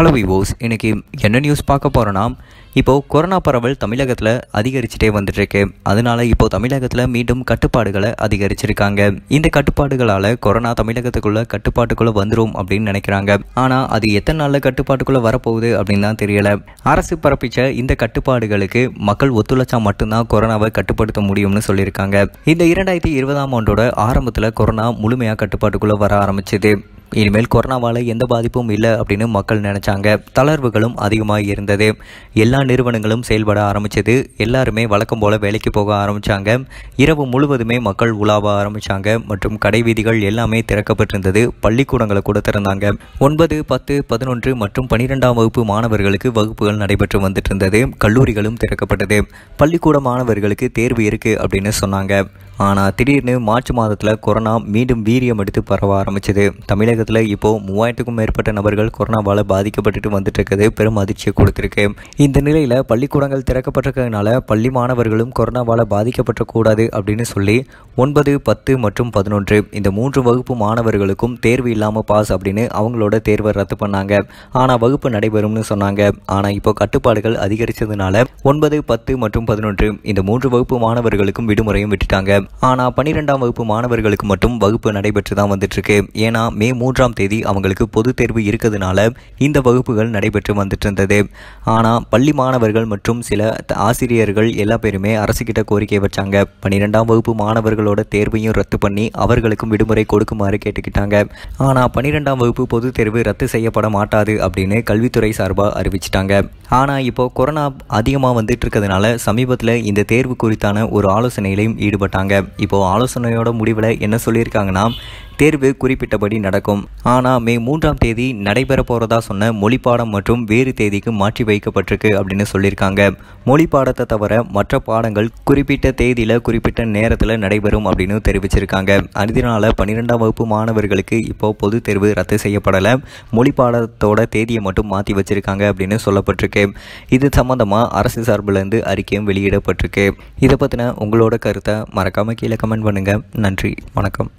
hello விவோஸ் இன்றைக்கி என்ன news பார்க்க போகிறோன்னா இப்போது கொரோனா பரவல் தமிழகத்தில் அதிகரிச்சுட்டே வந்துட்டுருக்கு அதனால் இப்போது தமிழகத்தில் மீண்டும் கட்டுப்பாடுகளை அதிகரிச்சிருக்காங்க இந்த கட்டுப்பாடுகளால் கொரோனா தமிழகத்துக்குள்ளே கட்டுப்பாட்டுக்குள்ளே வந்துடும் அப்படின்னு நினைக்கிறாங்க ஆனால் அது எத்தனை நாளில் கட்டுப்பாட்டுக்குள்ளே வரப்போகுது அப்படின்னு தான் தெரியலை அரசு பரப்பிச்ச இந்த கட்டுப்பாடுகளுக்கு மக்கள் ஒத்துழைச்சா மட்டும்தான் கொரோனாவை கட்டுப்படுத்த முடியும்னு சொல்லியிருக்காங்க இந்த இரண்டாயிரத்தி இருபதாம் ஆண்டோட ஆரம்பத்தில் கொரோனா முழுமையாக கட்டுப்பாட்டுக்குள்ளே வர ஆரம்பிச்சது இனிமேல் கொரோனாவால் எந்த பாதிப்பும் இல்லை அப்படின்னு மக்கள் நினச்சாங்க தளர்வுகளும் அதிகமாக இருந்தது எல்லா நிறுவனங்களும் செயல்பட ஆரம்பித்தது எல்லாருமே வழக்கம் போல் வேலைக்கு போக ஆரம்பித்தாங்க இரவு முழுவதுமே மக்கள் உலாவ ஆரம்பித்தாங்க மற்றும் கடை வீதிகள் எல்லாமே திறக்கப்பட்டிருந்தது பள்ளிக்கூடங்களை கூட திறந்தாங்க ஒன்பது பத்து பதினொன்று மற்றும் பனிரெண்டாம் வகுப்பு மாணவர்களுக்கு வகுப்புகள் நடைபெற்று வந்துட்டு இருந்தது கல்லூரிகளும் திறக்கப்பட்டது பள்ளிக்கூட மாணவர்களுக்கு தேர்வு இருக்குது அப்படின்னு சொன்னாங்க ஆனால் திடீர்னு மார்ச் மாதத்தில் கொரோனா மீண்டும் வீரியம் எடுத்து பரவ ஆரம்பிச்சது தமிழகத்தில் இப்போது மூவாயிரத்துக்கும் மேற்பட்ட நபர்கள் கொரோனாவால் பாதிக்கப்பட்டுட்டு வந்துட்டுருக்கிறது பெரும் அதிர்ச்சியை கொடுத்துருக்கு இந்த நிலையில் பள்ளிக்கூடங்கள் திறக்கப்பட்டிருக்கிறதுனால பள்ளி மாணவர்களும் கொரோனாவால் பாதிக்கப்பட்டக்கூடாது அப்படின்னு சொல்லி ஒன்பது பத்து மற்றும் பதினொன்று இந்த மூன்று வகுப்பு மாணவர்களுக்கும் தேர்வு இல்லாமல் பாஸ் அப்படின்னு அவங்களோட தேர்வை ரத்து பண்ணாங்க ஆனால் வகுப்பு நடைபெறும்னு சொன்னாங்க ஆனால் இப்போ கட்டுப்பாடுகள் அதிகரித்ததுனால ஒன்பது பத்து மற்றும் பதினொன்று இந்த மூன்று வகுப்பு மாணவர்களுக்கும் விடுமுறையும் விட்டுட்டாங்க ஆனால் பன்னிரெண்டாம் வகுப்பு மாணவர்களுக்கு மட்டும் வகுப்பு நடைபெற்று தான் வந்துட்டுருக்கு ஏன்னா மே மூன்றாம் தேதி அவங்களுக்கு பொது தேர்வு இருக்கிறதுனால இந்த வகுப்புகள் நடைபெற்று வந்துட்டு இருந்தது ஆனால் பள்ளி மாணவர்கள் மற்றும் சில ஆசிரியர்கள் எல்லா பேருமே அரசுக்கிட்ட கோரிக்கை வச்சாங்க பன்னிரெண்டாம் வகுப்பு மாணவர்களோட தேர்வையும் ரத்து பண்ணி அவர்களுக்கும் விடுமுறை கொடுக்குமாறு கேட்டுக்கிட்டாங்க ஆனால் பன்னிரெண்டாம் வகுப்பு பொது தேர்வு ரத்து செய்யப்பட மாட்டாது அப்படின்னு கல்வித்துறை சார்பாக அறிவிச்சிட்டாங்க ஆனால் இப்போ கொரோனா அதிகமாக வந்துட்டு இருக்கிறதுனால சமீபத்தில் இந்த தேர்வு குறித்தான ஒரு ஆலோசனையிலையும் ஈடுபட்டாங்க இப்போ ஆலோசனையோட முடிவில் என்ன சொல்லியிருக்காங்கன்னா தேர்வு குறிப்பிட்டபடி நடக்கும் ஆனால் மே மூன்றாம் தேதி நடைபெற போகிறதா சொன்ன மொழிப்பாடம் மற்றும் வேறு தேதிக்கு மாற்றி வைக்கப்பட்டிருக்கு அப்படின்னு சொல்லியிருக்காங்க மொழிப்பாடத்தை தவிர மற்ற பாடங்கள் குறிப்பிட்ட தேதியில் குறிப்பிட்ட நேரத்தில் நடைபெறும் அப்படின்னு தெரிவிச்சிருக்காங்க அதனால பன்னிரெண்டாம் வகுப்பு மாணவர்களுக்கு இப்போ பொது தேர்வு ரத்து செய்யப்படலை மொழி பாடத்தோட தேதியை மட்டும் மாற்றி வச்சிருக்காங்க அப்படின்னு சொல்லப்பட்டிருக்கு இது சம்மந்தமாக அரசு இருந்து அறிக்கையும் வெளியிடப்பட்டிருக்கு இதை பற்றின உங்களோட கருத்தை மறக்காமல் கீழே கமெண்ட் பண்ணுங்கள் நன்றி வணக்கம்